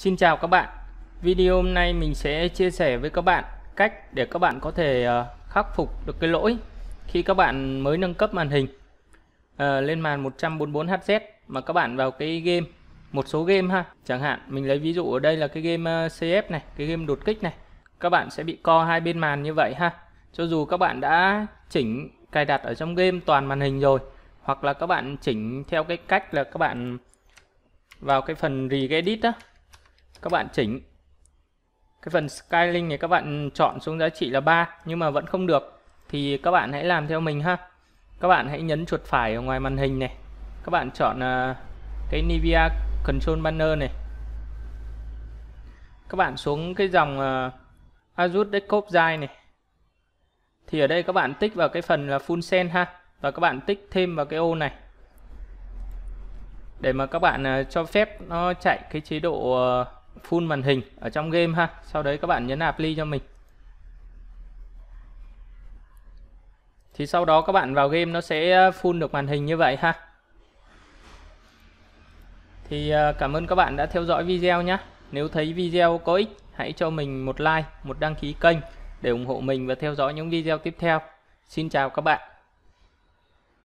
Xin chào các bạn Video hôm nay mình sẽ chia sẻ với các bạn cách để các bạn có thể ờ, khắc phục được cái lỗi khi các bạn mới nâng cấp màn hình à, lên màn 144Hz mà các bạn vào cái game một số game ha chẳng hạn mình lấy ví dụ ở đây là cái game CF ờ, này cái game đột kích này các bạn sẽ bị co hai bên màn như vậy ha cho dù các bạn đã chỉnh cài đặt ở trong game toàn màn hình rồi hoặc là các bạn chỉnh theo cái cách là các bạn vào cái phần regedit đó các bạn chỉnh cái phần Skylink này các bạn chọn xuống giá trị là 3 nhưng mà vẫn không được thì các bạn hãy làm theo mình ha các bạn hãy nhấn chuột phải ở ngoài màn hình này các bạn chọn à, cái Nivea Control Banner này các bạn xuống cái dòng à, Azure Desktop Design này thì ở đây các bạn tích vào cái phần là Full Send ha và các bạn tích thêm vào cái ô này để mà các bạn à, cho phép nó chạy cái chế độ full màn hình ở trong game ha sau đấy các bạn nhấn apply cho mình thì sau đó các bạn vào game nó sẽ ờ, full được màn hình như vậy ha thì ờ, cảm ơn các bạn đã theo dõi video nhé nếu thấy video có ích hãy cho mình một like một đăng ký kênh để ủng hộ mình và theo dõi những video tiếp theo xin chào các bạn